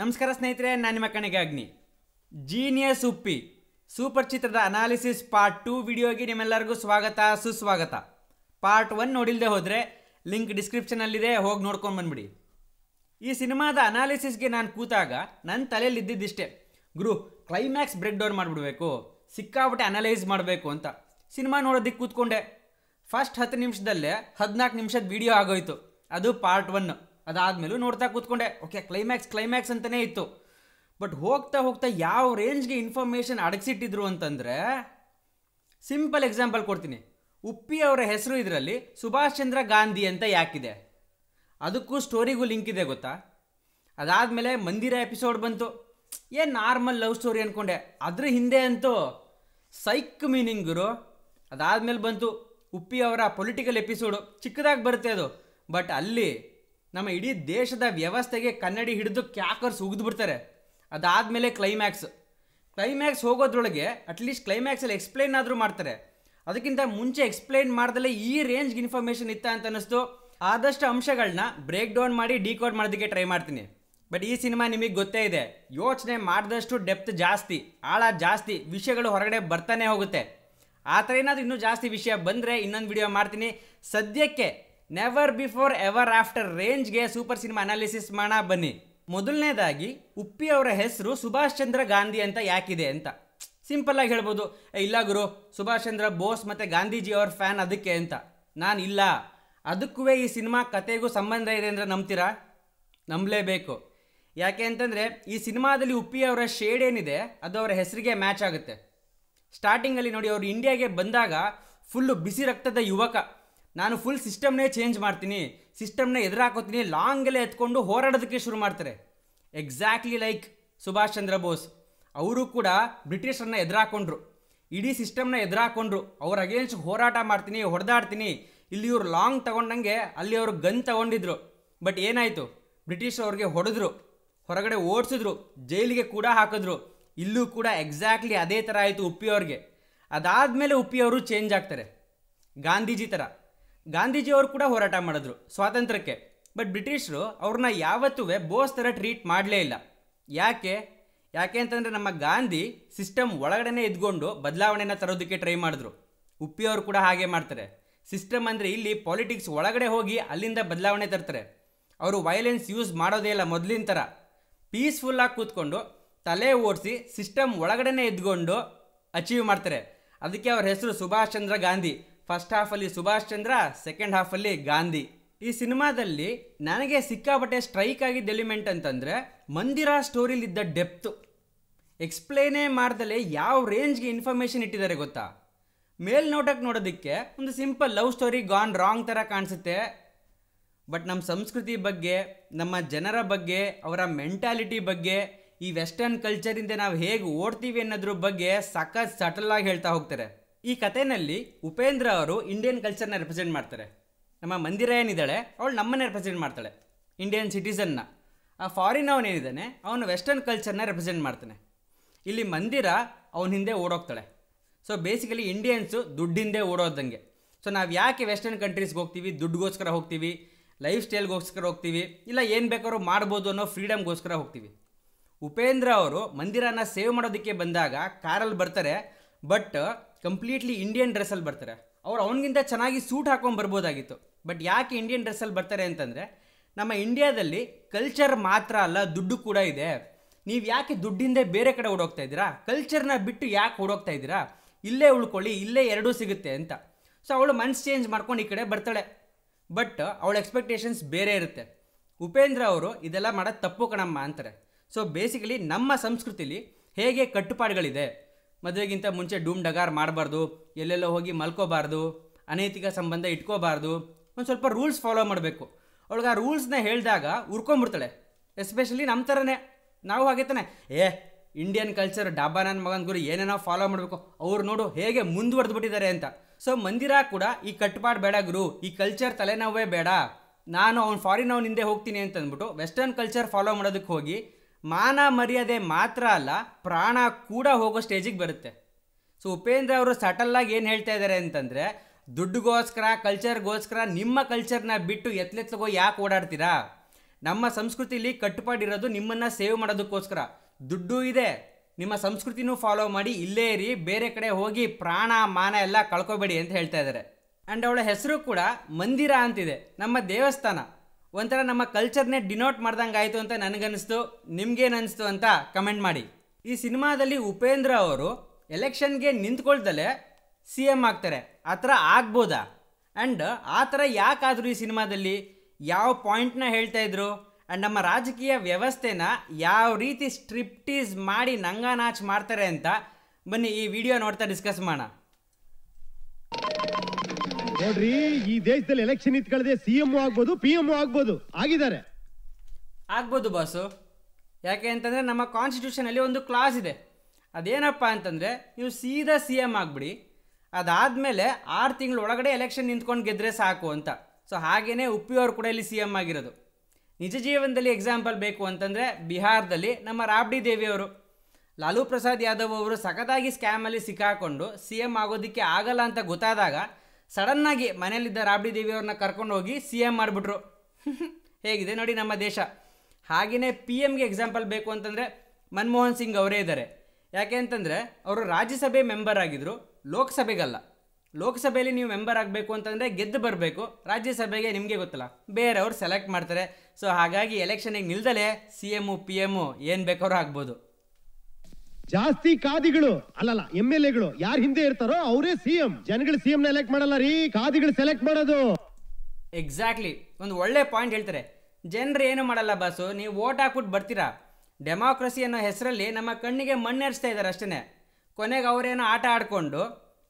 ನಮಸ್ಕಾರ ಸ್ನೇಹಿತರೆ ನಾನು ನಿಮ್ಮ ಕಣಿಗೆ ಅಗ್ನಿ ಜೀನಿಯಸ್ ಉಪ್ಪಿ ಸೂಪರ್ ಚಿತ್ರದ ಅನಾಲಿಸಿಸ್ ಪಾರ್ಟ್ ಟು ವಿಡಿಯೋಗೆ ನಿಮ್ಮೆಲ್ಲರಿಗೂ ಸ್ವಾಗತ ಸುಸ್ವಾಗತ ಪಾರ್ಟ್ ಒನ್ ನೋಡಿಲ್ದೆ ಹೋದರೆ ಲಿಂಕ್ ಡಿಸ್ಕ್ರಿಪ್ಷನಲ್ಲಿದೆ ಹೋಗಿ ನೋಡ್ಕೊಂಡು ಬಂದ್ಬಿಡಿ ಈ ಸಿನಿಮಾದ ಅನಾಲಿಸಿಸ್ಗೆ ನಾನು ಕೂತಾಗ ನನ್ನ ತಲೆಯಲ್ಲಿ ಇದ್ದಿದ್ದಿಷ್ಟೇ ಗುರು ಕ್ಲೈಮ್ಯಾಕ್ಸ್ ಬ್ರೇಕ್ ಡೌನ್ ಮಾಡಿಬಿಡ್ಬೇಕು ಸಿಕ್ಕಾಬಿಟ್ಟೆ ಅನಲೈಸ್ ಮಾಡಬೇಕು ಅಂತ ಸಿನಿಮಾ ನೋಡೋದಿಕ್ಕೆ ಕೂತ್ಕೊಂಡೆ ಫಸ್ಟ್ ಹತ್ತು ನಿಮಿಷದಲ್ಲೇ ಹದಿನಾಲ್ಕು ನಿಮಿಷದ ವಿಡಿಯೋ ಆಗೋಯ್ತು ಅದು ಪಾರ್ಟ್ ಒನ್ ಅದಾದಮೇಲೂ ನೋಡ್ತಾ ಕೂತ್ಕೊಂಡೆ ಓಕೆ ಕ್ಲೈಮ್ಯಾಕ್ಸ್ ಕ್ಲೈಮ್ಯಾಕ್ಸ್ ಅಂತಲೇ ಇತ್ತು ಬಟ್ ಹೋಗ್ತಾ ಹೋಗ್ತಾ ಯಾವ ರೇಂಜ್ಗೆ ಇನ್ಫಾರ್ಮೇಷನ್ ಅಡಗಿಸಿಟ್ಟಿದ್ರು ಅಂತಂದರೆ ಸಿಂಪಲ್ ಎಕ್ಸಾಂಪಲ್ ಕೊಡ್ತೀನಿ ಉಪ್ಪಿ ಅವರ ಹೆಸರು ಇದರಲ್ಲಿ ಸುಭಾಷ್ ಚಂದ್ರ ಗಾಂಧಿ ಅಂತ ಯಾಕಿದೆ ಅದಕ್ಕೂ ಸ್ಟೋರಿಗೂ ಲಿಂಕ್ ಇದೆ ಗೊತ್ತಾ ಅದಾದಮೇಲೆ ಮಂದಿರ ಎಪಿಸೋಡ್ ಬಂತು ಏನು ನಾರ್ಮಲ್ ಲವ್ ಸ್ಟೋರಿ ಅಂದ್ಕೊಂಡೆ ಅದ್ರ ಹಿಂದೆ ಅಂತೂ ಸೈಕ್ ಗುರು ಅದಾದಮೇಲೆ ಬಂತು ಉಪ್ಪಿ ಅವರ ಪೊಲಿಟಿಕಲ್ ಎಪಿಸೋಡು ಚಿಕ್ಕದಾಗಿ ಬರುತ್ತೆ ಅದು ಬಟ್ ಅಲ್ಲಿ ನಮ್ಮ ಇಡೀ ದೇಶದ ವ್ಯವಸ್ಥೆಗೆ ಕನ್ನಡಿ ಹಿಡಿದು ಕ್ಯಾಕರ್ಸ್ ಬಿಡ್ತಾರೆ ಅದಾದಮೇಲೆ ಕ್ಲೈಮ್ಯಾಕ್ಸ್ ಕ್ಲೈಮ್ಯಾಕ್ಸ್ ಹೋಗೋದ್ರೊಳಗೆ ಅಟ್ಲೀಸ್ಟ್ ಕ್ಲೈಮ್ಯಾಕ್ಸಲ್ಲಿ ಎಕ್ಸ್ಪ್ಲೈನ್ ಆದರೂ ಮಾಡ್ತಾರೆ ಅದಕ್ಕಿಂತ ಮುಂಚೆ ಎಕ್ಸ್ಪ್ಲೈನ್ ಮಾಡ್ದಲೇ ಈ ರೇಂಜ್ಗೆ ಇನ್ಫಾರ್ಮೇಷನ್ ಇತ್ತ ಅಂತ ಅನ್ನಿಸ್ತು ಆದಷ್ಟು ಅಂಶಗಳನ್ನ ಬ್ರೇಕ್ ಡೌನ್ ಮಾಡಿ ಡಿಕೋಡ್ ಮಾಡೋದಕ್ಕೆ ಟ್ರೈ ಮಾಡ್ತೀನಿ ಬಟ್ ಈ ಸಿನಿಮಾ ನಿಮಗೆ ಗೊತ್ತೇ ಇದೆ ಯೋಚನೆ ಮಾಡಿದಷ್ಟು ಡೆಪ್ತ್ ಜಾಸ್ತಿ ಆಳ ಜಾಸ್ತಿ ವಿಷಯಗಳು ಹೊರಗಡೆ ಬರ್ತಾನೆ ಹೋಗುತ್ತೆ ಆ ಥರ ಏನಾದರೂ ಇನ್ನೂ ಜಾಸ್ತಿ ವಿಷಯ ಬಂದರೆ ಇನ್ನೊಂದು ವಿಡಿಯೋ ಮಾಡ್ತೀನಿ ಸದ್ಯಕ್ಕೆ ನೆವರ್ ಬಿಫೋರ್ ಎವರ್ ಆಫ್ಟರ್ ರೇಂಜ್ಗೆ ಸೂಪರ್ ಸಿನಿಮಾ ಅನಾಲಿಸಿಸ್ ಮಾಡ ಬನ್ನಿ ಮೊದಲನೇದಾಗಿ ಉಪ್ಪಿ ಅವರ ಹೆಸರು ಸುಭಾಷ್ ಚಂದ್ರ ಗಾಂಧಿ ಅಂತ ಯಾಕಿದೆ ಅಂತ ಸಿಂಪಲ್ ಆಗಿ ಹೇಳ್ಬೋದು ಇಲ್ಲ ಗುರು ಸುಭಾಷ್ ಚಂದ್ರ ಬೋಸ್ ಮತ್ತು ಗಾಂಧೀಜಿ ಅವ್ರ ಫ್ಯಾನ್ ಅದಕ್ಕೆ ಅಂತ ನಾನು ಇಲ್ಲ ಅದಕ್ಕೂ ಈ ಸಿನಿಮಾ ಕತೆಗೂ ಸಂಬಂಧ ಇದೆ ಅಂದರೆ ನಂಬ್ತೀರಾ ನಂಬಲೇಬೇಕು ಯಾಕೆ ಅಂತಂದರೆ ಈ ಸಿನಿಮಾದಲ್ಲಿ ಉಪ್ಪಿ ಅವರ ಶೇಡ್ ಏನಿದೆ ಅದು ಅವರ ಹೆಸರಿಗೆ ಮ್ಯಾಚ್ ಆಗುತ್ತೆ ಸ್ಟಾರ್ಟಿಂಗಲ್ಲಿ ನೋಡಿ ಅವರು ಇಂಡಿಯಾಗೆ ಬಂದಾಗ ಫುಲ್ಲು ಬಿಸಿ ರಕ್ತದ ಯುವಕ ನಾನು ಫುಲ್ ಸಿಸ್ಟಮ್ನೇ ಚೇಂಜ್ ಮಾಡ್ತೀನಿ ಸಿಸ್ಟಮ್ನ ಎದುರಾಕೋತೀನಿ ಲಾಂಗಲ್ಲೇ ಎತ್ಕೊಂಡು ಹೋರಾಡೋದಕ್ಕೆ ಶುರು ಮಾಡ್ತಾರೆ ಎಕ್ಸಾಕ್ಟ್ಲಿ ಲೈಕ್ ಸುಭಾಷ್ ಚಂದ್ರ ಬೋಸ್ ಅವರು ಕೂಡ ಬ್ರಿಟಿಷರನ್ನ ಎದುರಾಕೊಂಡ್ರು ಇಡೀ ಸಿಸ್ಟಮ್ನ ಎದುರಾಕೊಂಡ್ರು ಅವ್ರ ಅಗೇನ್ಸ್ಟ್ ಹೋರಾಟ ಮಾಡ್ತೀನಿ ಹೊಡೆದಾಡ್ತೀನಿ ಇಲ್ಲಿ ಇವರು ಲಾಂಗ್ ತಗೊಂಡಂಗೆ ಅಲ್ಲಿ ಅವರು ಗನ್ ತಗೊಂಡಿದ್ರು ಬಟ್ ಏನಾಯಿತು ಬ್ರಿಟಿಷ್ ಅವ್ರಿಗೆ ಹೊಡೆದ್ರು ಹೊರಗಡೆ ಓಡಿಸಿದ್ರು ಜೈಲಿಗೆ ಕೂಡ ಹಾಕಿದ್ರು ಇಲ್ಲೂ ಕೂಡ ಎಕ್ಸಾಕ್ಟ್ಲಿ ಅದೇ ಥರ ಆಯಿತು ಉಪ್ಪಿಯವ್ರಿಗೆ ಅದಾದಮೇಲೆ ಉಪ್ಪಿಯವರು ಚೇಂಜ್ ಆಗ್ತಾರೆ ಗಾಂಧೀಜಿ ಥರ ಗಾಂಧೀಜಿಯವರು ಕೂಡ ಹೋರಾಟ ಮಾಡಿದ್ರು ಸ್ವಾತಂತ್ರ್ಯಕ್ಕೆ ಬಟ್ ಬ್ರಿಟಿಷರು ಅವ್ರನ್ನ ಯಾವತ್ತೂ ಬೋಸ್ ಥರ ಟ್ರೀಟ್ ಮಾಡಲೇ ಇಲ್ಲ ಯಾಕೆ ಯಾಕೆ ಅಂತಂದರೆ ನಮ್ಮ ಗಾಂಧಿ ಸಿಸ್ಟಮ್ ಒಳಗಡೆನೇ ಇದ್ಕೊಂಡು ಬದಲಾವಣೆನ ತರೋದಕ್ಕೆ ಟ್ರೈ ಮಾಡಿದ್ರು ಉಪ್ಪಿಯವರು ಕೂಡ ಹಾಗೆ ಮಾಡ್ತಾರೆ ಸಿಸ್ಟಮ್ ಅಂದರೆ ಇಲ್ಲಿ ಪಾಲಿಟಿಕ್ಸ್ ಒಳಗಡೆ ಹೋಗಿ ಅಲ್ಲಿಂದ ಬದಲಾವಣೆ ತರ್ತಾರೆ ಅವರು ವೈಲೆನ್ಸ್ ಯೂಸ್ ಮಾಡೋದೇ ಇಲ್ಲ ಮೊದಲಿನ ಥರ ಪೀಸ್ಫುಲ್ಲಾಗಿ ಕೂತ್ಕೊಂಡು ತಲೆ ಓಡಿಸಿ ಸಿಸ್ಟಮ್ ಒಳಗಡೆನೇ ಇದ್ಕೊಂಡು ಅಚೀವ್ ಮಾಡ್ತಾರೆ ಅದಕ್ಕೆ ಅವ್ರ ಹೆಸರು ಸುಭಾಷ್ ಚಂದ್ರ ಗಾಂಧಿ ಫಸ್ಟ್ ಹಾಫಲ್ಲಿ ಸುಭಾಷ್ ಚಂದ್ರ ಸೆಕೆಂಡ್ ಹಾಫಲ್ಲಿ ಗಾಂಧಿ ಈ ಸಿನಿಮಾದಲ್ಲಿ ನನಗೆ ಸಿಕ್ಕಾಪಟ್ಟೆ ಸ್ಟ್ರೈಕ್ ಆಗಿದ್ದ ಎಲಿಮೆಂಟ್ ಅಂತಂದರೆ ಮಂದಿರ ಸ್ಟೋರಿಲಿದ್ದ ಡೆಪ್ತು ಎಕ್ಸ್ಪ್ಲೇನೇ ಮಾಡ್ದಲೆ ಯಾವ ರೇಂಜ್ಗೆ ಇನ್ಫಾರ್ಮೇಷನ್ ಇಟ್ಟಿದ್ದಾರೆ ಗೊತ್ತಾ ಮೇಲ್ನೋಟಕ್ಕೆ ನೋಡೋದಕ್ಕೆ ಒಂದು simple love story gone wrong ಥರ ಕಾಣಿಸುತ್ತೆ ಬಟ್ ನಮ್ಮ ಸಂಸ್ಕೃತಿ ಬಗ್ಗೆ ನಮ್ಮ ಜನರ ಬಗ್ಗೆ ಅವರ ಮೆಂಟಾಲಿಟಿ ಬಗ್ಗೆ ಈ ವೆಸ್ಟರ್ನ್ ಕಲ್ಚರಿಂದ ನಾವು ಹೇಗೆ ಓಡ್ತೀವಿ ಅನ್ನೋದ್ರ ಬಗ್ಗೆ ಸಖತ್ ಸಟಲ್ ಆಗಿ ಹೇಳ್ತಾ ಹೋಗ್ತಾರೆ ಈ ಕಥೆನಲ್ಲಿ ಉಪೇಂದ್ರ ಅವರು ಇಂಡಿಯನ್ ಕಲ್ಚರ್ನ ರೆಪ್ರೆಸೆಂಟ್ ಮಾಡ್ತಾರೆ ನಮ್ಮ ಮಂದಿರ ಏನಿದ್ದಾಳೆ ಅವಳು ನಮ್ಮನ್ನೇ ರೆಪ್ರೆಸೆಂಟ್ ಮಾಡ್ತಾಳೆ ಇಂಡಿಯನ್ ಸಿಟಿಸನ್ನ ಆ ಫಾರಿನ್ ಅವನೇನಿದ್ದಾನೆ ಅವನು ವೆಸ್ಟರ್ನ್ ಕಲ್ಚರ್ನ ರೆಪ್ರೆಸೆಂಟ್ ಮಾಡ್ತಾನೆ ಇಲ್ಲಿ ಮಂದಿರ ಅವನ ಹಿಂದೆ ಓಡೋಗ್ತಾಳೆ ಸೊ ಬೇಸಿಕಲಿ ಇಂಡಿಯನ್ಸು ಹಿಂದೆ ಓಡೋದಂಗೆ ಸೊ ನಾವು ಯಾಕೆ ವೆಸ್ಟರ್ನ್ ಕಂಟ್ರೀಸ್ಗೆ ಹೋಗ್ತೀವಿ ದುಡ್ಡುಗೋಸ್ಕರ ಹೋಗ್ತೀವಿ ಲೈಫ್ ಸ್ಟೈಲ್ಗೋಸ್ಕರ ಹೋಗ್ತೀವಿ ಇಲ್ಲ ಏನು ಬೇಕಾದ್ರೂ ಮಾಡ್ಬೋದು ಅನ್ನೋ ಫ್ರೀಡಮ್ಗೋಸ್ಕರ ಹೋಗ್ತೀವಿ ಉಪೇಂದ್ರ ಅವರು ಮಂದಿರನ ಸೇವ್ ಮಾಡೋದಕ್ಕೆ ಬಂದಾಗ ಕಾರಲ್ಲಿ ಬರ್ತಾರೆ ಬಟ್ ಕಂಪ್ಲೀಟ್ಲಿ ಇಂಡಿಯನ್ ಡ್ರೆಸ್ಸಲ್ಲಿ ಬರ್ತಾರೆ ಅವ್ರು ಅವನಿಗಿಂತ ಚೆನ್ನಾಗಿ ಸೂಟ್ ಹಾಕೊಂಡು ಬರ್ಬೋದಾಗಿತ್ತು ಬಟ್ ಯಾಕೆ ಇಂಡಿಯನ್ ಡ್ರೆಸ್ಸಲ್ಲಿ ಬರ್ತಾರೆ ಅಂತಂದರೆ ನಮ್ಮ ಇಂಡಿಯಾದಲ್ಲಿ ಕಲ್ಚರ್ ಮಾತ್ರ ಅಲ್ಲ ದುಡ್ಡು ಕೂಡ ಇದೆ ನೀವು ಯಾಕೆ ದುಡ್ಡಿಂದೇ ಬೇರೆ ಕಡೆ ಓಡೋಗ್ತಾ ಇದ್ದೀರಾ ಕಲ್ಚರ್ನ ಬಿಟ್ಟು ಯಾಕೆ ಓಡೋಗ್ತಾ ಇದ್ದೀರಾ ಇಲ್ಲೇ ಉಳ್ಕೊಳ್ಳಿ ಇಲ್ಲೇ ಎರಡೂ ಸಿಗುತ್ತೆ ಅಂತ ಸೊ ಅವಳು ಮನ್ಸು ಚೇಂಜ್ ಮಾಡ್ಕೊಂಡು ಈ ಕಡೆ ಬರ್ತಾಳೆ ಬಟ್ ಅವಳ ಎಕ್ಸ್ಪೆಕ್ಟೇಷನ್ಸ್ ಬೇರೆ ಇರುತ್ತೆ ಉಪೇಂದ್ರ ಅವರು ಇದೆಲ್ಲ ಮಾಡೋದು ತಪ್ಪು ಕಣಮ್ಮ ಅಂತಾರೆ ಸೊ ಬೇಸಿಕಲಿ ನಮ್ಮ ಸಂಸ್ಕೃತಿಲಿ ಹೇಗೆ ಕಟ್ಟುಪಾಡುಗಳಿದೆ ಮದುವೆಗಿಂತ ಮುಂಚೆ ಡೂಮ್ ಡಗಾರ್ ಮಾಡಬಾರ್ದು ಎಲ್ಲೆಲ್ಲೋ ಹೋಗಿ ಮಲ್ಕೋಬಾರ್ದು ಅನೈತಿಕ ಸಂಬಂಧ ಇಟ್ಕೋಬಾರ್ದು ಒಂದು ಸ್ವಲ್ಪ ರೂಲ್ಸ್ ಫಾಲೋ ಮಾಡಬೇಕು ಅವಳಿಗೆ ಆ ರೂಲ್ಸ್ನ ಹೇಳಿದಾಗ ಉರ್ಕೊಂಬಿಡ್ತಾಳೆ ಎಸ್ಪೆಷಲಿ ನಮ್ಮ ಥರನೇ ನಾವು ಹಾಗೆ ತಾನೆ ಏ ಇಂಡಿಯನ್ ಕಲ್ಚರ್ ಡಾಬಾ ನನ್ನ ಮಗನ ಗುರು ಏನೇನೋ ಫಾಲೋ ಮಾಡಬೇಕು ಅವ್ರು ನೋಡು ಹೇಗೆ ಮುಂದುವರೆದು ಬಿಟ್ಟಿದ್ದಾರೆ ಅಂತ ಸೊ ಮಂದಿರ ಕೂಡ ಈ ಕಟ್ಪಾಡು ಬೇಡ ಗುರು ಈ ಕಲ್ಚರ್ ತಲೆನೋವೇ ಬೇಡ ನಾನು ಅವ್ನು ಫಾರಿನ್ ಅವ್ನ ಹಿಂದೆ ಹೋಗ್ತೀನಿ ಅಂತಂದ್ಬಿಟ್ಟು ವೆಸ್ಟರ್ನ್ ಕಲ್ಚರ್ ಫಾಲೋ ಮಾಡೋದಕ್ಕೆ ಹೋಗಿ ಮಾನ ಮರ್ಯಾದೆ ಮಾತ್ರ ಅಲ್ಲ ಪ್ರಾಣ ಕೂಡ ಹೋಗೋ ಸ್ಟೇಜಿಗೆ ಬರುತ್ತೆ ಸೊ ಉಪೇಂದ್ರ ಅವರು ಸಟಲ್ಲಾಗಿ ಏನು ಹೇಳ್ತಾ ಇದ್ದಾರೆ ಅಂತಂದರೆ ದುಡ್ಡುಗೋಸ್ಕರ ಕಲ್ಚರ್ಗೋಸ್ಕರ ನಿಮ್ಮ ಕಲ್ಚರ್ನ ಬಿಟ್ಟು ಎತ್ಲೆತ್ಲಗೋ ಯಾಕೆ ಓಡಾಡ್ತೀರಾ ನಮ್ಮ ಸಂಸ್ಕೃತಿಲಿ ಕಟ್ಟುಪಾಡಿರೋದು ನಿಮ್ಮನ್ನು ಸೇವ್ ಮಾಡೋದಕ್ಕೋಸ್ಕರ ದುಡ್ಡು ಇದೆ ನಿಮ್ಮ ಸಂಸ್ಕೃತಿನೂ ಫಾಲೋ ಮಾಡಿ ಇಲ್ಲೇ ಇರಿ ಬೇರೆ ಕಡೆ ಹೋಗಿ ಪ್ರಾಣ ಮಾನ ಎಲ್ಲ ಕಳ್ಕೊಬೇಡಿ ಅಂತ ಹೇಳ್ತಾ ಇದ್ದಾರೆ ಆ್ಯಂಡ್ ಅವಳ ಹೆಸರು ಕೂಡ ಮಂದಿರ ಅಂತಿದೆ ನಮ್ಮ ದೇವಸ್ಥಾನ ಒಂಥರ ನಮ್ಮ ಕಲ್ಚರ್ನೇ ಡಿನೋಟ್ ಮಾಡ್ದಂಗೆ ಆಯಿತು ಅಂತ ನನಗನ್ನಿಸ್ತು ನಿಮ್ಗೇನು ಅನಿಸ್ತು ಅಂತ ಕಮೆಂಟ್ ಮಾಡಿ ಈ ಸಿನಿಮಾದಲ್ಲಿ ಉಪೇಂದ್ರ ಅವರು ಎಲೆಕ್ಷನ್ಗೆ ನಿಂತ್ಕೊಳ್ದಲೇ ಸಿ ಎಮ್ ಆಗ್ತಾರೆ ಆ ಥರ ಆಗ್ಬೋದಾ ಆ್ಯಂಡ್ ಆ ಥರ ಯಾಕಾದರೂ ಈ ಸಿನಿಮಾದಲ್ಲಿ ಯಾವ ಪಾಯಿಂಟ್ನ ಹೇಳ್ತಾ ಇದ್ರು ಆ್ಯಂಡ್ ನಮ್ಮ ರಾಜಕೀಯ ವ್ಯವಸ್ಥೆನ ಯಾವ ರೀತಿ ಸ್ಟ್ರಿಪ್ಟೀಸ್ ಮಾಡಿ ನಂಗಾನಾಚ್ ಮಾಡ್ತಾರೆ ಅಂತ ಬನ್ನಿ ಈ ವಿಡಿಯೋ ನೋಡ್ತಾ ಡಿಸ್ಕಸ್ ಮಾಡೋಣ ನೋಡ್ರಿ ಈ ದೇಶದಲ್ಲಿ ಎಲೆಕ್ಷನ್ ಇತ್ಕೊಳ್ಳದೆ ಸಿ ಎಂ ಆಗ್ಬೋದು ಪಿ ಎಂ ಆಗ್ಬೋದು ಆಗಿದ್ದಾರೆ ಆಗ್ಬೋದು ಬಾಸು ಯಾಕೆ ಅಂತಂದರೆ ನಮ್ಮ ಕಾನ್ಸ್ಟಿಟ್ಯೂಷನ್ ಅಲ್ಲಿ ಒಂದು ಕ್ಲಾಸ್ ಇದೆ ಅದೇನಪ್ಪ ಅಂತಂದರೆ ನೀವು ಸೀದಾ ಸಿ ಎಮ್ ಆಗಿಬಿಡಿ ಅದಾದ್ಮೇಲೆ ಆರು ತಿಂಗಳ ಒಳಗಡೆ ಎಲೆಕ್ಷನ್ ನಿಂತ್ಕೊಂಡು ಗೆದ್ರೆ ಸಾಕು ಅಂತ ಸೊ ಉಪ್ಪಿ ಉಪ್ಪಿಯವರು ಕೂಡ ಇಲ್ಲಿ ಸಿ ಎಮ್ ಆಗಿರೋದು ನಿಜ ಜೀವನದಲ್ಲಿ ಎಕ್ಸಾಂಪಲ್ ಬೇಕು ಅಂತಂದರೆ ಬಿಹಾರದಲ್ಲಿ ನಮ್ಮ ರಾಬ್ಡಿ ದೇವಿಯವರು ಲಾಲೂ ಪ್ರಸಾದ್ ಯಾದವ್ ಅವರು ಸಖತ್ತಾಗಿ ಸ್ಕ್ಯಾಮಲ್ಲಿ ಸಿಕ್ಕಾಕೊಂಡು ಸಿ ಎಂ ಆಗೋದಿಕ್ಕೆ ಆಗಲ್ಲ ಅಂತ ಗೊತ್ತಾದಾಗ ಸಡನ್ನಾಗಿ ಮನೆಯಲ್ಲಿದ್ದ ರಾಬ್ಡಿ ದೇವಿಯವ್ರನ್ನ ಕರ್ಕೊಂಡು ಹೋಗಿ ಸಿ ಎಮ್ ಮಾಡಿಬಿಟ್ರು ಹೇಗಿದೆ ನೋಡಿ ನಮ್ಮ ದೇಶ ಹಾಗೆಯೇ ಪಿ ಎಮ್ಗೆ ಎಕ್ಸಾಂಪಲ್ ಬೇಕು ಅಂತಂದರೆ ಮನಮೋಹನ್ ಸಿಂಗ್ ಅವರೇ ಇದ್ದಾರೆ ಯಾಕೆ ಅಂತಂದರೆ ಅವರು ರಾಜ್ಯಸಭೆ ಮೆಂಬರ್ ಆಗಿದ್ದರು ಲೋಕಸಭೆಗಲ್ಲ ಲೋಕಸಭೆಯಲ್ಲಿ ನೀವು ಮೆಂಬರ್ ಆಗಬೇಕು ಅಂತಂದರೆ ಗೆದ್ದು ಬರಬೇಕು ರಾಜ್ಯಸಭೆಗೆ ನಿಮಗೆ ಗೊತ್ತಲ್ಲ ಬೇರೆಯವರು ಸೆಲೆಕ್ಟ್ ಮಾಡ್ತಾರೆ ಸೊ ಹಾಗಾಗಿ ಎಲೆಕ್ಷನಿಗೆ ನಿಲ್ದಲೇ ಸಿ ಎಮ್ಮು ಪಿ ಎಮ್ಮು ಏನು ಬೇಕಾದ್ರೂ ಆಗ್ಬೋದು ಜಾಸ್ತಿ ಕಾದಿಗಳು ಅಲ್ಲಲ್ಲ ಎಂ ಎಲ್ ಎಗಳು ಯಾರು ಹಿಂದೆ ಇರ್ತಾರೋ ಅವರೇ ಸಿಎಂ ಜನಗಳು ಸಿಎಂ ಎಲೆಕ್ಟ್ ಮಾಡಲ್ಲ ರೀ ಕಾದಿಗಳು ಸೆಲೆಕ್ಟ್ ಮಾಡೋದು ಎಕ್ಸಾಕ್ಟ್ಲಿ ಒಂದು ಒಳ್ಳೆ ಪಾಯಿಂಟ್ ಹೇಳ್ತಾರೆ ಜನರು ಏನು ಮಾಡಲ್ಲ ಬಾಸು ನೀವು ಓಟ್ ಹಾಕ್ಬಿಟ್ಟು ಬರ್ತೀರಾ ಡೆಮಾಕ್ರಸಿ ಅನ್ನೋ ಹೆಸರಲ್ಲಿ ನಮ್ಮ ಕಣ್ಣಿಗೆ ಮಣ್ಣೆರಿಸ್ತಾ ಇದ್ದಾರೆ ಅಷ್ಟೇ ಕೊನೆಗೆ ಅವರೇನೋ ಆಟ ಆಡಿಕೊಂಡು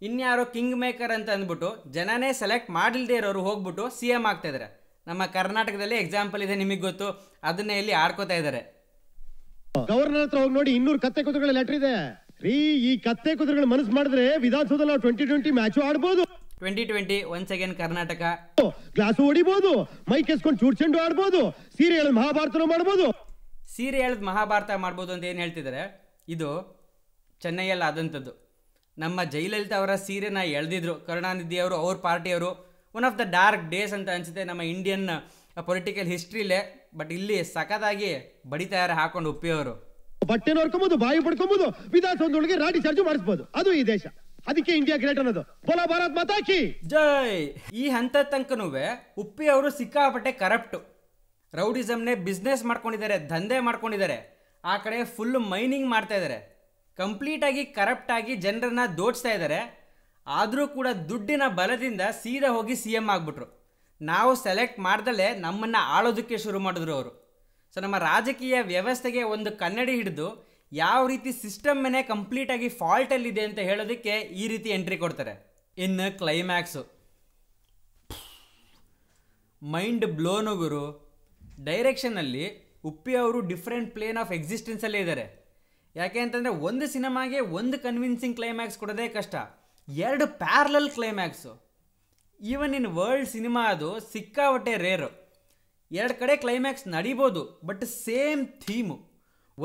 ಇನ್ಯಾರೋ ಕಿಂಗ್ ಮೇಕರ್ ಅಂತ ಅಂದ್ಬಿಟ್ಟು ಜನನೇ ಸೆಲೆಕ್ಟ್ ಮಾಡಿಲ್ಲದೇ ಇರೋರು ಹೋಗ್ಬಿಟ್ಟು ಸಿ ಎಮ್ ಆಗ್ತಾಯಿದ್ದಾರೆ ನಮ್ಮ ಕರ್ನಾಟಕದಲ್ಲಿ ಎಕ್ಸಾಂಪಲ್ ಇದೆ ನಿಮಗೆ ಗೊತ್ತು ಅದನ್ನೇ ಇಲ್ಲಿ ಆಡ್ಕೋತಾ ಇದ್ದಾರೆ ಗವರ್ನರ್ ಹತ್ರ ಹೋಗಿ ನೋಡಿ ಇನ್ನೂರು ಕತ್ತೆ ಕುದುರೆಗಳ ಲೆಟರ್ ಇದೆ ರೀ ಈ ಕತ್ತೆ ಕುದುರೆಗಳ ಮನಸ್ಸು ಮಾಡಿದ್ರೆ ವಿಧಾನಸೌಧದಲ್ಲಿ ನಾವು ಟ್ವೆಂಟಿ ಟ್ವೆಂಟಿ ಮ್ಯಾಚ್ ಆಡ್ಬೋದು twenty twenty one second Karnataka glass ಹೊಡಿಬಹುದು ಮೈ ಎಸ್ಕೊಂಡು ಚೂಡ್ಚಂಡು ಆಡ್ಬೋದು ಸೀರೆ ಹೇಳದ್ ಮಹಾಭಾರತನ ಮಾಡ್ಬೋದು ಸೀರೆ ಹೇಳದ್ ಮಹಾಭಾರತ ಮಾಡ್ಬೋದು ಅಂತ ಏನು ಹೇಳ್ತಿದ್ದಾರೆ ಇದು ಚೆನ್ನೈಯಲ್ಲಿ ಆದಂಥದ್ದು ನಮ್ಮ ಜಯಲಲಿತಾ ಅವರ ಸೀರೆನ ಎಳೆದಿದ್ರು ಕರುಣಾನಿಧಿ ಅವರು ಅವ್ರ ಪಾರ್ಟಿಯವರು one of the dark days ಅಂತ ಅನಿಸುತ್ತೆ ನಮ್ಮ ಇಂಡಿಯನ್ ಪೊಲಿಟಿಕಲ್ ಹಿಸ್ಟ್ರಿ ಇಲ್ಲೇ ಬಟ್ ಇಲ್ಲಿ ಸಖತ್ತಾಗಿ ಬಡಿತಾರ ಹಾಕೊಂಡು ಉಪ್ಪಿಯವರು ಬಟ್ಟೆ ನೋಡ್ಕೊಬಹುದು ಬಾಯಿ ಪಡ್ಕೊಬಹುದು ವಿಧಾನಸೌಧದೊಳಗೆ ರಾಡಿ ಚಾರ್ಜ್ ಮಾಡಿಸಬಹುದು ಅದು ಈ ದೇಶ ಅದಕ್ಕೆ ಇಂಡಿಯಾ ಗ್ರೇಟ್ ಅನ್ನೋದು ಬೋಲಾ ಭಾರತ್ ಮಾತಾಕಿ ಜೈ ಈ ಹಂತ ತನಕನೂ ಉಪ್ಪಿ ಅವರು ಸಿಕ್ಕಾಪಟ್ಟೆ ಕರಪ್ಟ್ ರೌಡಿಸಮ್ನೇ ಬಿಸ್ನೆಸ್ ಮಾಡ್ಕೊಂಡಿದ್ದಾರೆ ದಂಧೆ ಮಾಡ್ಕೊಂಡಿದ್ದಾರೆ ಆ ಕಡೆ ಫುಲ್ ಮೈನಿಂಗ್ ಮಾಡ್ತಾ ಇದ್ದಾರೆ ಆಗಿ ಕರಪ್ಟ್ ಆಗಿ ಜನರನ್ನ ದೋಚ್ತಾ ಇದ್ದಾರೆ ಆದರೂ ಕೂಡ ದುಡ್ಡಿನ ಬಲದಿಂದ ಸೀದಾ ಹೋಗಿ ಸಿ ಎಂ ಆಗ್ಬಿಟ್ರು ನಾವು ಸೆಲೆಕ್ಟ್ ಮಾಡ್ದಲೇ ನಮ್ಮನ್ನು ಆಳೋದಕ್ಕೆ ಶುರು ಮಾಡಿದ್ರು ಅವರು ಸೊ ನಮ್ಮ ರಾಜಕೀಯ ವ್ಯವಸ್ಥೆಗೆ ಒಂದು ಕನ್ನಡಿ ಹಿಡಿದು ಯಾವ ರೀತಿ ಸಿಸ್ಟಮ್ಮೇ ಕಂಪ್ಲೀಟಾಗಿ ಫಾಲ್ಟಲ್ಲಿದೆ ಅಂತ ಹೇಳೋದಕ್ಕೆ ಈ ರೀತಿ ಎಂಟ್ರಿ ಕೊಡ್ತಾರೆ ಇನ್ನು ಕ್ಲೈಮ್ಯಾಕ್ಸು ಮೈಂಡ್ ಬ್ಲೋನು ಗುರು ಡೈರೆಕ್ಷನಲ್ಲಿ ಉಪ್ಪಿ ಅವರು ಡಿಫ್ರೆಂಟ್ ಪ್ಲೇನ್ ಆಫ್ ಎಕ್ಸಿಸ್ಟೆನ್ಸಲ್ಲೇ ಇದ್ದಾರೆ ಯಾಕೆ ಅಂತಂದರೆ ಒಂದು ಸಿನಿಮಾಗೆ ಒಂದು ಕನ್ವಿನ್ಸಿಂಗ್ ಕ್ಲೈಮ್ಯಾಕ್ಸ್ ಕೊಡೋದೇ ಕಷ್ಟ ಎರಡು parallel climax even in world cinema ಅದು ಸಿಕ್ಕಾಪಟ್ಟೆ ರೇರು ಎರಡು ಕಡೆ ಕ್ಲೈಮ್ಯಾಕ್ಸ್ ನಡಿಬೋದು ಬಟ್ ಸೇಮ್ ಥೀಮು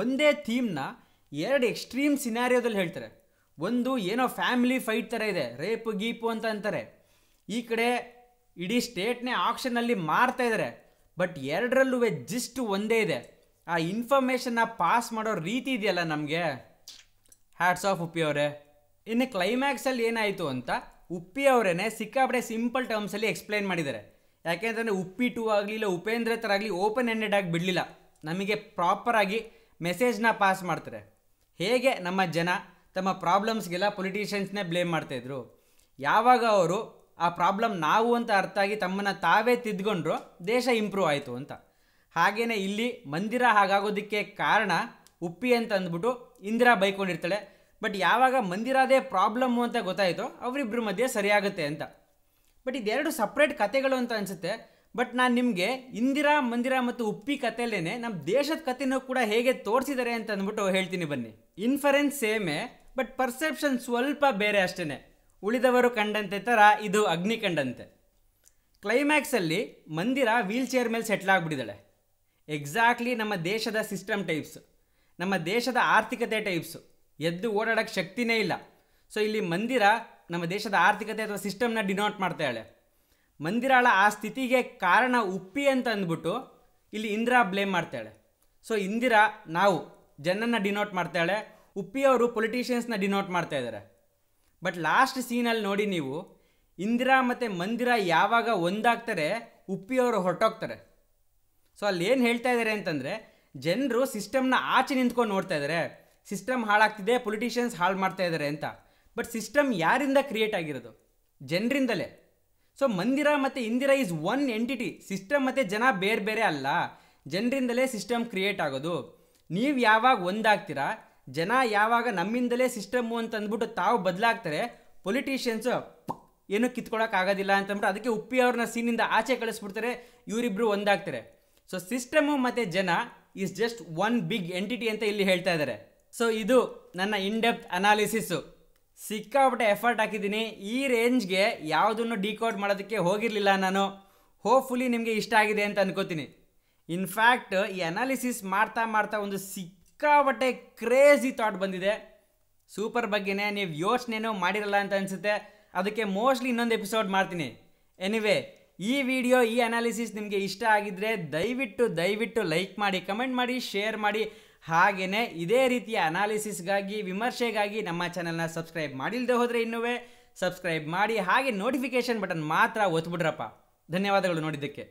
ಒಂದೇ ಥೀಮ್ನ ಎರಡು ಎಕ್ಸ್ಟ್ರೀಮ್ ಸಿನಾರಿಯೋದಲ್ಲಿ ಹೇಳ್ತಾರೆ ಒಂದು ಏನೋ ಫ್ಯಾಮಿಲಿ ಫೈಟ್ ಥರ ಇದೆ ರೇಪು ಗೀಪು ಅಂತ ಅಂತಾರೆ ಈ ಕಡೆ ಇಡೀ ಸ್ಟೇಟ್ನೇ ಆಕ್ಷನಲ್ಲಿ ಮಾರ್ತಾ ಇದ್ದಾರೆ ಬಟ್ ಎರಡರಲ್ಲೂ ಜಿಸ್ಟ್ ಒಂದೇ ಇದೆ ಆ ಇನ್ಫಾರ್ಮೇಷನ್ನ ಪಾಸ್ ಮಾಡೋ ರೀತಿ ಇದೆಯಲ್ಲ ನಮಗೆ ಹ್ಯಾಟ್ಸ್ ಆಫ್ ಉಪಿ ಇನ್ನು ಕ್ಲೈಮ್ಯಾಕ್ಸಲ್ಲಿ ಏನಾಯಿತು ಅಂತ ಉಪ್ಪಿ ಅವರೇನೆ ಸಿಕ್ಕಾಪಡೆ ಸಿಂಪಲ್ ಟರ್ಮ್ಸಲ್ಲಿ ಎಕ್ಸ್ಪ್ಲೈನ್ ಮಾಡಿದ್ದಾರೆ ಯಾಕೆಂದ್ರೆ ಉಪ್ಪಿ ಟು ಆಗಲಿ ಇಲ್ಲ ಉಪೇಂದ್ರ ಥರ ಆಗಲಿ ಓಪನ್ ಎಂಡೆಡ್ ಆಗಿ ಬಿಡಲಿಲ್ಲ ನಮಗೆ ಪ್ರಾಪರಾಗಿ ಮೆಸೇಜ್ನ ಪಾಸ್ ಮಾಡ್ತಾರೆ ಹೇಗೆ ನಮ್ಮ ಜನ ತಮ್ಮ ಪ್ರಾಬ್ಲಮ್ಸ್ಗೆಲ್ಲ ಪೊಲಿಟಿಷಿಯನ್ಸ್ನೇ ಬ್ಲೇಮ್ ಮಾಡ್ತಾಯಿದ್ರು ಯಾವಾಗ ಅವರು ಆ ಪ್ರಾಬ್ಲಮ್ ನಾವು ಅಂತ ಅರ್ಥ ಆಗಿ ತಮ್ಮನ್ನು ತಾವೇ ತಿದ್ಕೊಂಡ್ರು ದೇಶ ಇಂಪ್ರೂವ್ ಆಯಿತು ಅಂತ ಹಾಗೆಯೇ ಇಲ್ಲಿ ಮಂದಿರ ಹಾಗಾಗೋದಕ್ಕೆ ಕಾರಣ ಉಪ್ಪಿ ಅಂತ ಅಂದ್ಬಿಟ್ಟು ಇಂದಿರಾ ಬೈಕೊಂಡಿರ್ತಾಳೆ ಬಟ್ ಯಾವಾಗ ಮಂದಿರಾದೇ ಪ್ರಾಬ್ಲಮ್ಮು ಅಂತ ಗೊತ್ತಾಯಿತೋ ಅವರಿಬ್ಬರ ಮಧ್ಯೆ ಸರಿಯಾಗುತ್ತೆ ಅಂತ ಬಟ್ ಇದೆರಡು ಸಪ್ರೇಟ್ ಕತೆಗಳು ಅಂತ ಅನಿಸುತ್ತೆ ಬಟ್ ನಾನು ನಿಮಗೆ ಇಂದಿರಾ ಮಂದಿರ ಮತ್ತು ಉಪ್ಪಿ ಕಥೆಯಲ್ಲೇ ನಮ್ಮ ದೇಶದ ಕಥೆನೂ ಕೂಡ ಹೇಗೆ ತೋರಿಸಿದ್ದಾರೆ ಅಂತ ಅಂದ್ಬಿಟ್ಟು ಹೇಳ್ತೀನಿ ಬನ್ನಿ ಇನ್ಫರೆನ್ಸ್ ಸೇಮೇ ಬಟ್ ಪರ್ಸೆಪ್ಷನ್ ಸ್ವಲ್ಪ ಬೇರೆ ಅಷ್ಟೇ ಉಳಿದವರು ಕಂಡಂತೆ ಥರ ಇದು ಅಗ್ನಿ ಕಂಡಂತೆ ಕ್ಲೈಮ್ಯಾಕ್ಸಲ್ಲಿ ಮಂದಿರ ವೀಲ್ ಚೇರ್ ಮೇಲೆ ಸೆಟ್ಲ್ ಆಗಿಬಿಟ್ಟಿದ್ದಾಳೆ ಎಕ್ಸಾಕ್ಟ್ಲಿ ನಮ್ಮ ದೇಶದ ಸಿಸ್ಟಮ್ ಟೈಪ್ಸು ನಮ್ಮ ದೇಶದ ಆರ್ಥಿಕತೆ ಟೈಪ್ಸು ಎದ್ದು ಓಡಾಡೋಕ್ಕೆ ಶಕ್ತಿನೇ ಇಲ್ಲ ಸೊ ಇಲ್ಲಿ ಮಂದಿರ ನಮ್ಮ ದೇಶದ ಆರ್ಥಿಕತೆ ಅಥವಾ ಸಿಸ್ಟಮ್ನ ಡಿನೋಟ್ ಮಾಡ್ತಾಳೆ ಮಂದಿರಾಳ ಆ ಸ್ಥಿತಿಗೆ ಕಾರಣ ಉಪ್ಪಿ ಅಂತ ಅಂದ್ಬಿಟ್ಟು ಇಲ್ಲಿ ಇಂದಿರಾ ಬ್ಲೇಮ್ ಮಾಡ್ತಾಳೆ ಸೊ ಇಂದಿರಾ ನಾವು ಜನನ್ನ ಡಿನೋಟ್ ಮಾಡ್ತಾಳೆ ಉಪ್ಪಿ ಅವರು ಪೊಲಿಟಿಷಿಯನ್ಸ್ನ ಡಿನೋಟ್ ಮಾಡ್ತಾ ಇದ್ದಾರೆ ಬಟ್ ಲಾಸ್ಟ್ ಸೀನಲ್ಲಿ ನೋಡಿ ನೀವು ಇಂದಿರಾ ಮತ್ತು ಮಂದಿರ ಯಾವಾಗ ಒಂದಾಗ್ತಾರೆ ಉಪ್ಪಿಯವರು ಹೊರಟೋಗ್ತಾರೆ ಸೊ ಅಲ್ಲಿ ಏನು ಹೇಳ್ತಾ ಇದ್ದಾರೆ ಅಂತಂದರೆ ಜನರು ಸಿಸ್ಟಮ್ನ ಆಚೆ ನಿಂತ್ಕೊಂಡು ನೋಡ್ತಾ ಇದ್ದಾರೆ ಸಿಸ್ಟಮ್ ಹಾಳಾಗ್ತಿದೆ ಪೊಲಿಟಿಷಿಯನ್ಸ್ ಹಾಳು ಮಾಡ್ತಾ ಇದ್ದಾರೆ ಅಂತ ಬಟ್ ಸಿಸ್ಟಮ್ ಯಾರಿಂದ ಕ್ರಿಯೇಟ್ ಆಗಿರೋದು ಜನರಿಂದಲೇ ಸೊ ಮಂದಿರ ಮತ್ತು Indira is one entity system ಮತ್ತು ಜನ ಬೇರೆ ಬೇರೆ ಅಲ್ಲ ಜನರಿಂದಲೇ ಸಿಸ್ಟಮ್ ಕ್ರಿಯೇಟ್ ಆಗೋದು ನೀವು ಯಾವಾಗ ಒಂದಾಗ್ತೀರಾ ಜನ ಯಾವಾಗ ನಮ್ಮಿಂದಲೇ ಸಿಸ್ಟಮು ಅಂತ ಅಂದ್ಬಿಟ್ಟು ತಾವು ಬದಲಾಗ್ತಾರೆ ಪೊಲಿಟಿಷಿಯನ್ಸು ಏನೂ ಕಿತ್ಕೊಳಕ್ಕಾಗೋದಿಲ್ಲ ಅಂತಂದ್ಬಿಟ್ಟು ಅದಕ್ಕೆ ಉಪ್ಪಿ ಅವ್ರನ್ನ ಸೀನಿಂದ ಆಚೆ ಕಳಿಸ್ಬಿಡ್ತಾರೆ ಇವರಿಬ್ಬರು ಒಂದಾಗ್ತಾರೆ ಸೊ ಸಿಸ್ಟಮು ಮತ್ತು ಜನ is just one big entity ಅಂತ ಇಲ್ಲಿ ಹೇಳ್ತಾ ಇದ್ದಾರೆ ಸೊ ಇದು ನನ್ನ ಇನ್ ಡೆಪ್ತ್ ಅನಾಲಿಸಿಸು ಸಿಕ್ಕಾಪಟ್ಟೆ ಎಫರ್ಟ್ ಹಾಕಿದ್ದೀನಿ ಈ ರೇಂಜ್ಗೆ ಯಾವುದನ್ನು ಡಿಕೋಡ್ ಮಾಡೋದಕ್ಕೆ ಹೋಗಿರಲಿಲ್ಲ ನಾನು ಹೋಪ್ಫುಲಿ ನಿಮಗೆ ಇಷ್ಟ ಆಗಿದೆ ಅಂತ ಅನ್ಕೋತೀನಿ ಇನ್ಫ್ಯಾಕ್ಟ್ ಈ ಅನಾಲಿಸಿಸ್ ಮಾಡ್ತಾ ಮಾಡ್ತಾ ಒಂದು ಸಿಕ್ಕಾಪಟ್ಟೆ ಕ್ರೇಜಿ ಥಾಟ್ ಬಂದಿದೆ ಸೂಪರ್ ಬಗ್ಗೆನೇ ನೀವು ಯೋಚನೆನೂ ಮಾಡಿರಲ್ಲ ಅಂತ ಅನಿಸುತ್ತೆ ಅದಕ್ಕೆ ಮೋಸ್ಟ್ಲಿ ಇನ್ನೊಂದು ಎಪಿಸೋಡ್ ಮಾಡ್ತೀನಿ ಎನಿವೇ ಈ ವಿಡಿಯೋ ಈ ಅನಾಲಿಸಿಸ್ ನಿಮಗೆ ಇಷ್ಟ ಆಗಿದ್ದರೆ ದಯವಿಟ್ಟು ದಯವಿಟ್ಟು ಲೈಕ್ ಮಾಡಿ ಕಮೆಂಟ್ ಮಾಡಿ ಶೇರ್ ಮಾಡಿ ಹಾಗೆಯೇ ಇದೇ ರೀತಿಯ ಅನಾಲಿಸಿಸ್ಗಾಗಿ ವಿಮರ್ಶೆಗಾಗಿ ನಮ್ಮ ಚಾನಲ್ನ ಸಬ್ಸ್ಕ್ರೈಬ್ ಮಾಡಿಲ್ಲದೆ ಹೋದರೆ ಇನ್ನೂ ಸಬ್ಸ್ಕ್ರೈಬ್ ಮಾಡಿ ಹಾಗೆ ನೋಟಿಫಿಕೇಷನ್ ಬಟನ್ ಮಾತ್ರ ಒತ್ಬಿಡ್ರಪ್ಪ ಧನ್ಯವಾದಗಳು ನೋಡಿದ್ದಕ್ಕೆ